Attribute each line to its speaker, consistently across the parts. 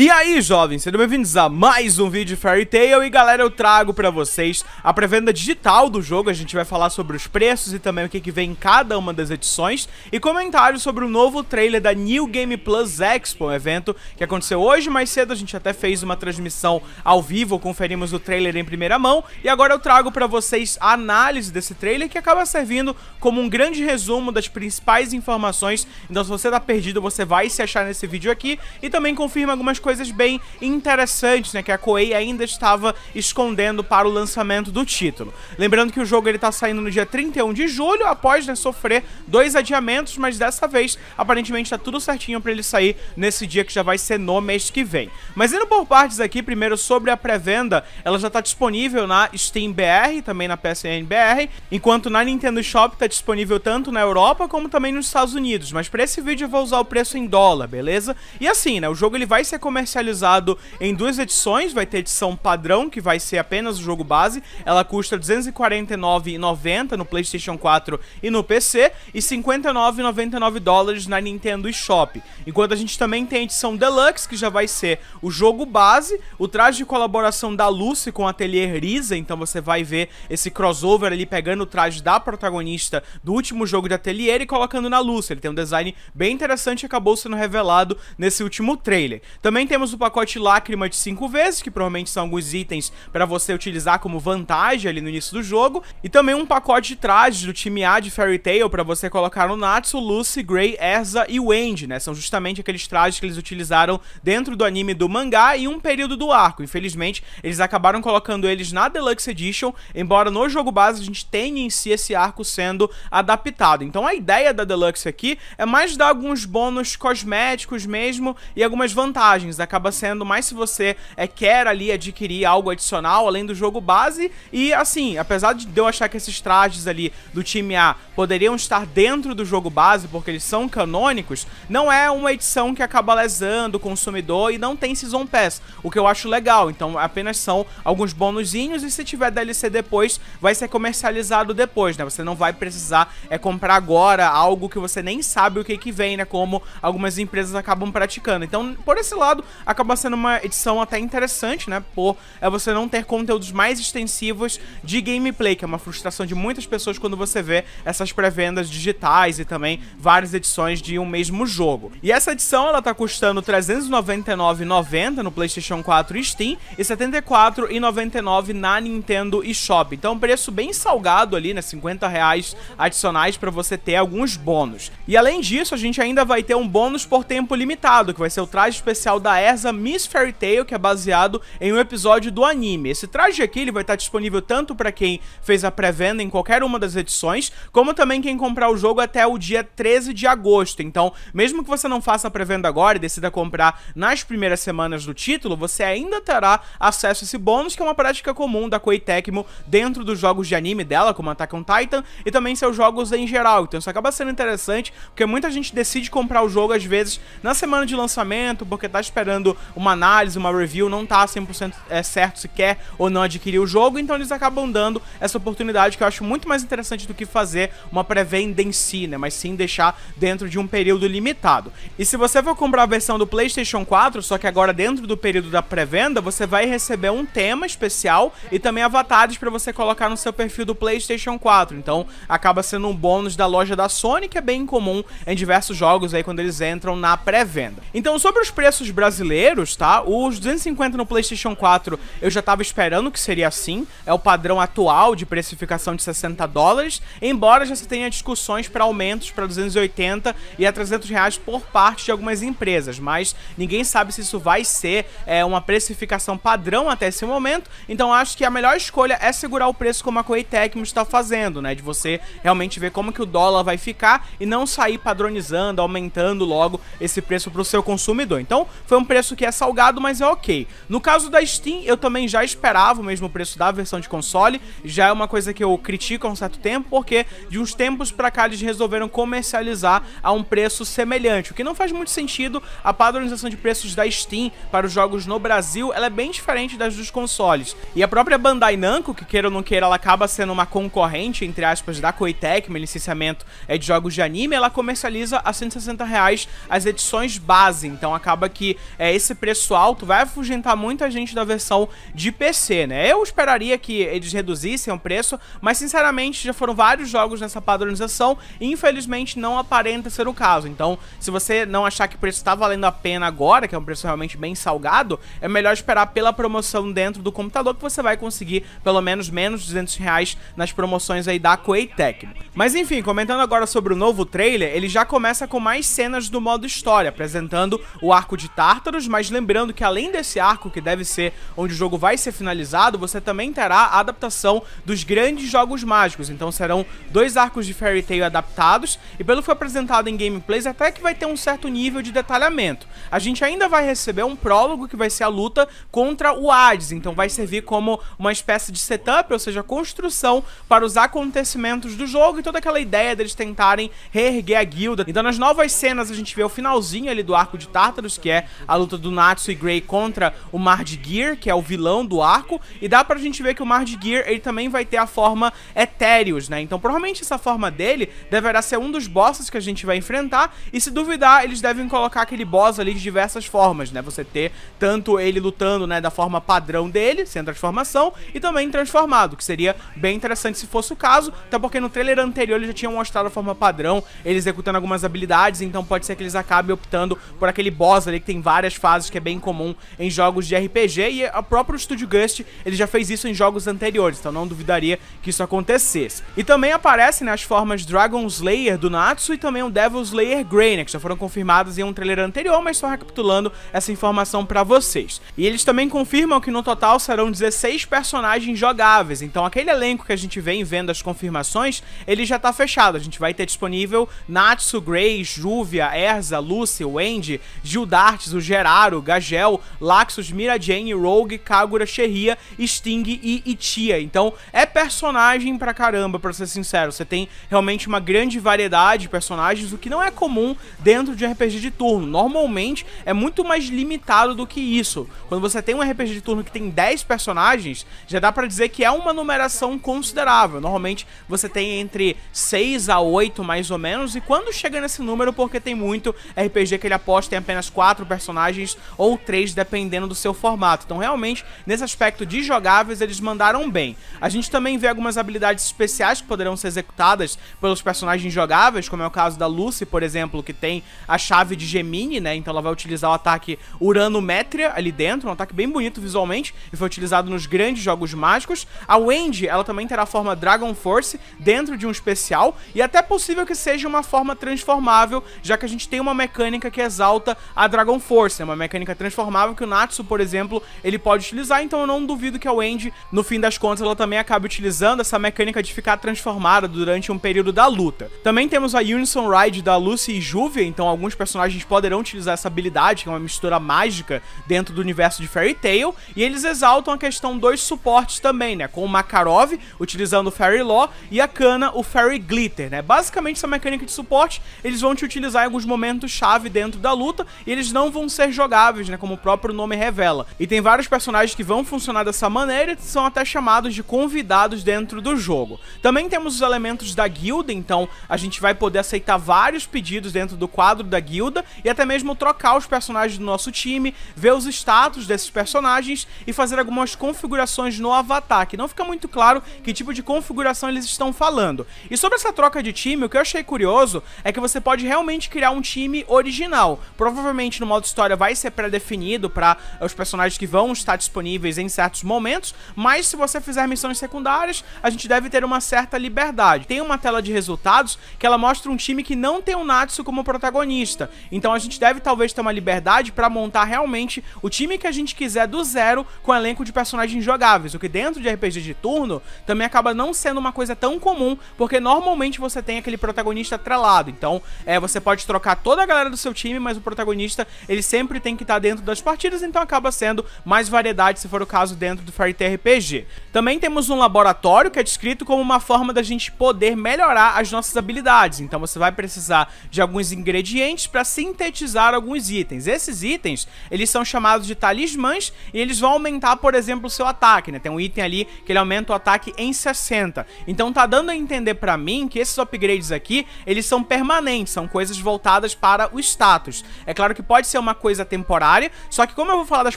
Speaker 1: E aí, jovens, sejam bem-vindos a mais um vídeo de Fairy Tail e galera, eu trago para vocês a pré-venda digital do jogo, a gente vai falar sobre os preços e também o que, que vem em cada uma das edições e comentários sobre o novo trailer da New Game Plus Expo, um evento que aconteceu hoje mais cedo, a gente até fez uma transmissão ao vivo, conferimos o trailer em primeira mão e agora eu trago para vocês a análise desse trailer que acaba servindo como um grande resumo das principais informações, então se você tá perdido você vai se achar nesse vídeo aqui e também confirma algumas coisas coisas bem interessantes, né, que a Koei ainda estava escondendo para o lançamento do título. Lembrando que o jogo ele tá saindo no dia 31 de julho, após né, sofrer dois adiamentos, mas dessa vez aparentemente está tudo certinho para ele sair nesse dia que já vai ser no mês que vem. Mas indo por partes aqui, primeiro sobre a pré-venda, ela já está disponível na Steam BR, também na PSN BR, enquanto na Nintendo Shop está disponível tanto na Europa como também nos Estados Unidos. Mas para esse vídeo eu vou usar o preço em dólar, beleza? E assim, né, o jogo ele vai ser comercializado em duas edições, vai ter edição padrão, que vai ser apenas o jogo base, ela custa R$ 249,90 no PlayStation 4 e no PC, e 59,99 dólares na Nintendo Shop. Enquanto a gente também tem a edição Deluxe, que já vai ser o jogo base, o traje de colaboração da Lucy com o Atelier Risa, então você vai ver esse crossover ali pegando o traje da protagonista do último jogo de Atelier e colocando na Lucy. Ele tem um design bem interessante e acabou sendo revelado nesse último trailer. Também também temos o pacote Lágrima de 5 vezes, que provavelmente são alguns itens para você utilizar como vantagem ali no início do jogo. E também um pacote de trajes do time A de Fairy Tail para você colocar no Natsu, Lucy, Gray, Erza e Wendy, né? São justamente aqueles trajes que eles utilizaram dentro do anime do mangá e um período do arco. Infelizmente, eles acabaram colocando eles na Deluxe Edition, embora no jogo base a gente tenha em si esse arco sendo adaptado. Então a ideia da Deluxe aqui é mais dar alguns bônus cosméticos mesmo e algumas vantagens personagens. Acaba sendo mais se você é, quer ali adquirir algo adicional além do jogo base. E assim, apesar de eu achar que esses trajes ali do time A poderiam estar dentro do jogo base, porque eles são canônicos, não é uma edição que acaba lesando o consumidor e não tem Season Pass, o que eu acho legal. Então apenas são alguns bônusinhos e se tiver DLC depois, vai ser comercializado depois, né? Você não vai precisar é, comprar agora algo que você nem sabe o que, que vem, né? Como algumas empresas acabam praticando. Então, por esse lado, passado, acaba sendo uma edição até interessante, né? Por é você não ter conteúdos mais extensivos de gameplay, que é uma frustração de muitas pessoas quando você vê essas pré-vendas digitais e também várias edições de um mesmo jogo. E essa edição ela tá custando 399,90 no PlayStation 4 Steam e 74,99 na Nintendo eShop. Então, preço bem salgado ali, né? 50 reais adicionais para você ter alguns bônus. E além disso, a gente ainda vai ter um bônus por tempo limitado, que vai ser o traje especial da da ESA Miss Fairy Tail, que é baseado em um episódio do anime. Esse traje aqui ele vai estar disponível tanto para quem fez a pré-venda em qualquer uma das edições, como também quem comprar o jogo até o dia 13 de agosto. Então, mesmo que você não faça a pré-venda agora e decida comprar nas primeiras semanas do título, você ainda terá acesso a esse bônus, que é uma prática comum da Koei Tecmo dentro dos jogos de anime dela, como Attack on Titan, e também seus jogos em geral. Então isso acaba sendo interessante, porque muita gente decide comprar o jogo às vezes na semana de lançamento, porque tá esperando esperando uma análise, uma review, não tá 100% é, certo se quer ou não adquirir o jogo, então eles acabam dando essa oportunidade que eu acho muito mais interessante do que fazer uma pré-venda em si, né? Mas sim deixar dentro de um período limitado. E se você for comprar a versão do PlayStation 4, só que agora dentro do período da pré-venda, você vai receber um tema especial e também avatares para você colocar no seu perfil do PlayStation 4. Então, acaba sendo um bônus da loja da Sony, que é bem comum em diversos jogos aí quando eles entram na pré-venda. Então, sobre os preços brasileiros brasileiros, tá? Os 250 no PlayStation 4 eu já tava esperando que seria assim, é o padrão atual de precificação de 60 dólares, embora já se tenha discussões para aumentos para 280 e a 300 reais por parte de algumas empresas, mas ninguém sabe se isso vai ser é, uma precificação padrão até esse momento, então acho que a melhor escolha é segurar o preço como a Coitec está fazendo, né? De você realmente ver como que o dólar vai ficar e não sair padronizando, aumentando logo esse preço para o seu consumidor. Então, foi um preço que é salgado, mas é ok. No caso da Steam, eu também já esperava o mesmo preço da versão de console, já é uma coisa que eu critico há um certo tempo, porque de uns tempos pra cá eles resolveram comercializar a um preço semelhante, o que não faz muito sentido. A padronização de preços da Steam para os jogos no Brasil, ela é bem diferente das dos consoles. E a própria Bandai Namco, que queira ou não queira, ela acaba sendo uma concorrente, entre aspas, da Koei meu licenciamento é de jogos de anime, ela comercializa a 160 reais as edições base, então acaba que é, esse preço alto vai afugentar muita gente da versão de PC, né? Eu esperaria que eles reduzissem o preço, mas sinceramente já foram vários jogos nessa padronização e infelizmente não aparenta ser o caso. Então, se você não achar que o preço está valendo a pena agora, que é um preço realmente bem salgado, é melhor esperar pela promoção dentro do computador que você vai conseguir pelo menos menos 200 reais nas promoções aí da Koei Tecno. Mas enfim, comentando agora sobre o novo trailer, ele já começa com mais cenas do modo história, apresentando o arco de Tá Tártaros, mas lembrando que além desse arco, que deve ser onde o jogo vai ser finalizado, você também terá a adaptação dos grandes jogos mágicos. Então serão dois arcos de Fairy Tail adaptados, e pelo que foi apresentado em gameplays, até que vai ter um certo nível de detalhamento. A gente ainda vai receber um prólogo que vai ser a luta contra o Hades, então vai servir como uma espécie de setup, ou seja, construção para os acontecimentos do jogo e toda aquela ideia deles tentarem reerguer a guilda. Então nas novas cenas a gente vê o finalzinho ali do arco de Tártaros, que é a luta do Natsu e Gray contra o Mard Gear, que é o vilão do arco, e dá pra gente ver que o Mard Gear ele também vai ter a forma Etéreos, né? Então provavelmente essa forma dele deverá ser um dos bosses que a gente vai enfrentar, e se duvidar, eles devem colocar aquele boss ali de diversas formas, né? Você ter tanto ele lutando, né, da forma padrão dele, sem transformação, e também transformado, que seria bem interessante se fosse o caso, até porque no trailer anterior eles já tinham mostrado a forma padrão, ele executando algumas habilidades, então pode ser que eles acabem optando por aquele boss ali que tem várias fases, que é bem comum em jogos de RPG, e o próprio Studio Gust, ele já fez isso em jogos anteriores, então não duvidaria que isso acontecesse. E também aparecem né, as formas Dragon Slayer do Natsu e também o Devil Slayer Grey, né, que já foram confirmadas em um trailer anterior, mas só recapitulando essa informação para vocês. E eles também confirmam que no total serão 16 personagens jogáveis, então aquele elenco que a gente vem vendo as confirmações, ele já tá fechado, a gente vai ter disponível Natsu, Grey, Júlia, Erza, Lucy, Wendy, Gildartes, Geraro, Gagel, Laxus, Mirajane, Rogue, Kagura, Sherria, Sting e Itia. Então é personagem pra caramba, pra ser sincero. Você tem realmente uma grande variedade de personagens, o que não é comum dentro de um RPG de turno. Normalmente é muito mais limitado do que isso. Quando você tem um RPG de turno que tem 10 personagens, já dá pra dizer que é uma numeração considerável. Normalmente você tem entre 6 a 8 mais ou menos, e quando chega nesse número, porque tem muito RPG que ele aposta em apenas 4 personagens, personagens ou três, dependendo do seu formato. Então, realmente, nesse aspecto de jogáveis, eles mandaram bem. A gente também vê algumas habilidades especiais que poderão ser executadas pelos personagens jogáveis, como é o caso da Lucy, por exemplo, que tem a chave de Gemini, né? Então ela vai utilizar o ataque Urano Métria ali dentro, um ataque bem bonito visualmente e foi utilizado nos grandes jogos mágicos. A Wendy, ela também terá a forma Dragon Force dentro de um especial e até possível que seja uma forma transformável, já que a gente tem uma mecânica que exalta a Dragon Force força, é uma mecânica transformável que o Natsu, por exemplo, ele pode utilizar, então eu não duvido que a Wendy, no fim das contas, ela também acabe utilizando essa mecânica de ficar transformada durante um período da luta. Também temos a Unison Ride da Lucy e Juvia, então alguns personagens poderão utilizar essa habilidade, que é uma mistura mágica dentro do universo de Fairy Tail, e eles exaltam a questão dos suportes também, né, com o Makarov utilizando o Fairy Law e a Kana o Fairy Glitter, né? Basicamente essa mecânica de suporte, eles vão te utilizar em alguns momentos chave dentro da luta, e eles não vão ser jogáveis, né, como o próprio nome revela. E tem vários personagens que vão funcionar dessa maneira e são até chamados de convidados dentro do jogo. Também temos os elementos da guilda, então a gente vai poder aceitar vários pedidos dentro do quadro da guilda e até mesmo trocar os personagens do nosso time, ver os status desses personagens e fazer algumas configurações no avatar, que não fica muito claro que tipo de configuração eles estão falando. E sobre essa troca de time, o que eu achei curioso é que você pode realmente criar um time original, provavelmente no modo história vai ser pré-definido para os personagens que vão estar disponíveis em certos momentos, mas se você fizer missões secundárias, a gente deve ter uma certa liberdade. Tem uma tela de resultados que ela mostra um time que não tem o Natsu como protagonista, então a gente deve talvez ter uma liberdade para montar realmente o time que a gente quiser do zero com um elenco de personagens jogáveis, o que dentro de RPG de turno também acaba não sendo uma coisa tão comum, porque normalmente você tem aquele protagonista atrelado, então é, você pode trocar toda a galera do seu time, mas o protagonista ele ele sempre tem que estar dentro das partidas, então acaba sendo mais variedade se for o caso dentro do Fairy RPG. Também temos um laboratório que é descrito como uma forma da gente poder melhorar as nossas habilidades, então você vai precisar de alguns ingredientes para sintetizar alguns itens. Esses itens, eles são chamados de talismãs e eles vão aumentar, por exemplo, o seu ataque, né? Tem um item ali que ele aumenta o ataque em 60. Então tá dando a entender para mim que esses upgrades aqui, eles são permanentes, são coisas voltadas para o status. É claro que pode ser uma uma coisa temporária, só que como eu vou falar das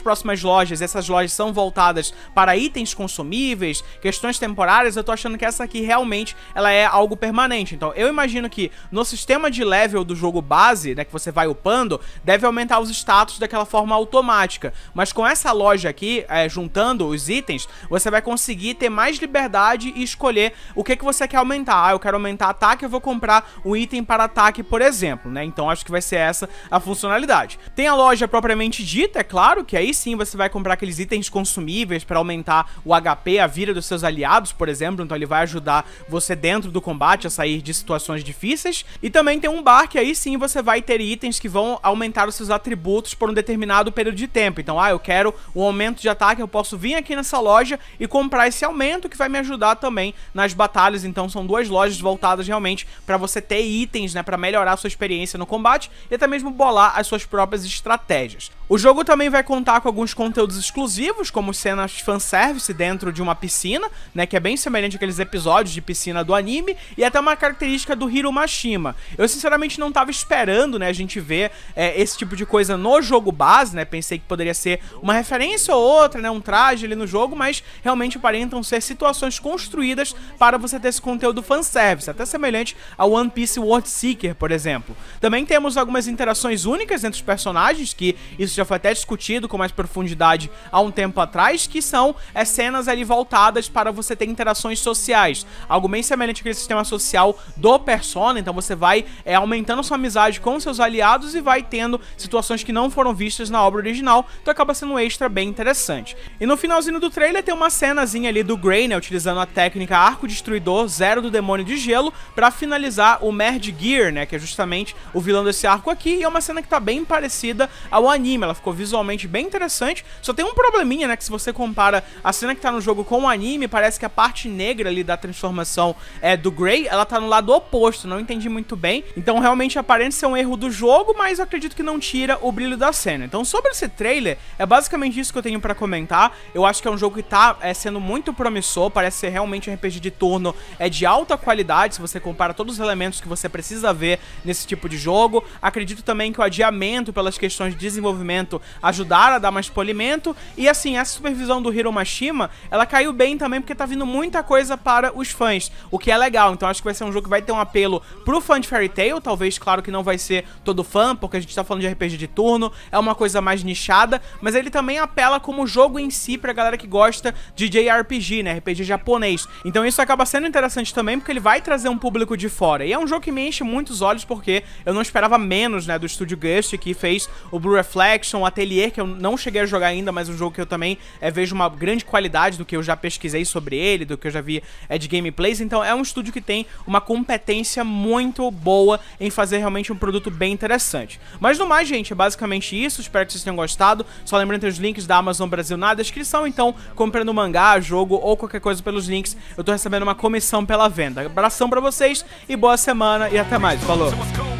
Speaker 1: próximas lojas, essas lojas são voltadas para itens consumíveis, questões temporárias, eu tô achando que essa aqui realmente ela é algo permanente. Então eu imagino que no sistema de level do jogo base, né, que você vai upando, deve aumentar os status daquela forma automática. Mas com essa loja aqui, é, juntando os itens, você vai conseguir ter mais liberdade e escolher o que, que você quer aumentar. Ah, eu quero aumentar ataque, eu vou comprar um item para ataque, por exemplo, né? Então acho que vai ser essa a funcionalidade. Tem tem a loja propriamente dita, é claro, que aí sim você vai comprar aqueles itens consumíveis para aumentar o HP, a vida dos seus aliados, por exemplo, então ele vai ajudar você dentro do combate a sair de situações difíceis. E também tem um bar que aí sim você vai ter itens que vão aumentar os seus atributos por um determinado período de tempo. Então, ah, eu quero um aumento de ataque, eu posso vir aqui nessa loja e comprar esse aumento que vai me ajudar também nas batalhas. Então, são duas lojas voltadas realmente para você ter itens, né, para melhorar a sua experiência no combate e até mesmo bolar as suas próprias estratégias. O jogo também vai contar com alguns conteúdos exclusivos, como cenas fanservice dentro de uma piscina, né, que é bem semelhante àqueles episódios de piscina do anime, e até uma característica do Hiro Mashima. Eu sinceramente não estava esperando, né, a gente ver é, esse tipo de coisa no jogo base, né, pensei que poderia ser uma referência ou outra, né, um traje ali no jogo, mas realmente aparentam ser situações construídas para você ter esse conteúdo fanservice, até semelhante ao One Piece World Seeker, por exemplo. Também temos algumas interações únicas entre os personagens, que isso já já foi até discutido com mais profundidade há um tempo atrás, que são é, cenas ali voltadas para você ter interações sociais. Algo bem semelhante àquele sistema social do Persona, então você vai é, aumentando sua amizade com seus aliados e vai tendo situações que não foram vistas na obra original, então acaba sendo um extra bem interessante. E no finalzinho do trailer tem uma cenazinha ali do Grey, né, utilizando a técnica Arco Destruidor Zero do Demônio de Gelo, para finalizar o Merd Gear, né, que é justamente o vilão desse arco aqui, e é uma cena que tá bem parecida ao anime, anime, ela ficou visualmente bem interessante. Só tem um probleminha, né? Que se você compara a cena que tá no jogo com o anime, parece que a parte negra ali da transformação é, do Grey, ela tá no lado oposto, não entendi muito bem. Então realmente aparenta ser um erro do jogo, mas eu acredito que não tira o brilho da cena. Então sobre esse trailer, é basicamente isso que eu tenho para comentar. Eu acho que é um jogo que tá é, sendo muito promissor, parece ser realmente um RPG de turno é de alta qualidade, se você compara todos os elementos que você precisa ver nesse tipo de jogo. Acredito também que o adiamento pelas questões de desenvolvimento polimento ajudaram a dar mais polimento. E assim, essa supervisão do Hiromashima, ela caiu bem também porque tá vindo muita coisa para os fãs, o que é legal. Então acho que vai ser um jogo que vai ter um apelo pro fã de Fairy Tail, talvez, claro que não vai ser todo fã, porque a gente tá falando de RPG de turno, é uma coisa mais nichada, mas ele também apela como jogo em si pra galera que gosta de JRPG, né, RPG japonês. Então isso acaba sendo interessante também, porque ele vai trazer um público de fora. E é um jogo que me enche muitos olhos, porque eu não esperava menos, né, do estúdio Gust, que fez o Blue Reflex, Action Atelier, que eu não cheguei a jogar ainda, mas um jogo que eu também é, vejo uma grande qualidade do que eu já pesquisei sobre ele, do que eu já vi é, de gameplays. Então é um estúdio que tem uma competência muito boa em fazer realmente um produto bem interessante. Mas no mais, gente, é basicamente isso. Espero que vocês tenham gostado. Só lembrando que tem os links da Amazon Brasil na descrição. Então, comprando mangá, jogo ou qualquer coisa pelos links, eu tô recebendo uma comissão pela venda. Abração para vocês e boa semana e até mais. Falou!